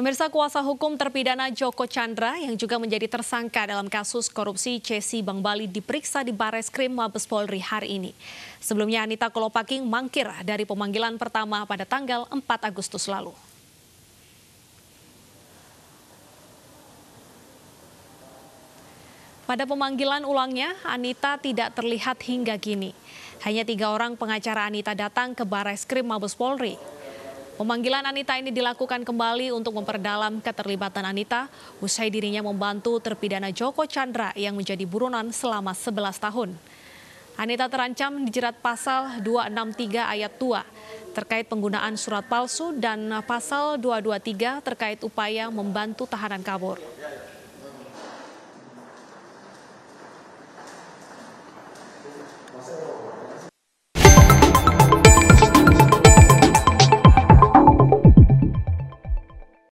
Pemirsa kuasa hukum terpidana Joko Chandra yang juga menjadi tersangka dalam kasus korupsi Cesi Bang Bali diperiksa di Bareskrim Mabes Polri hari ini. Sebelumnya Anita Kolopaking mangkir dari pemanggilan pertama pada tanggal 4 Agustus lalu. Pada pemanggilan ulangnya, Anita tidak terlihat hingga kini. Hanya tiga orang pengacara Anita datang ke Bareskrim Mabes Polri. Pemanggilan Anita ini dilakukan kembali untuk memperdalam keterlibatan Anita usai dirinya membantu terpidana Joko Chandra yang menjadi buronan selama 11 tahun. Anita terancam dijerat pasal 263 ayat 2 terkait penggunaan surat palsu dan pasal 223 terkait upaya membantu tahanan kabur.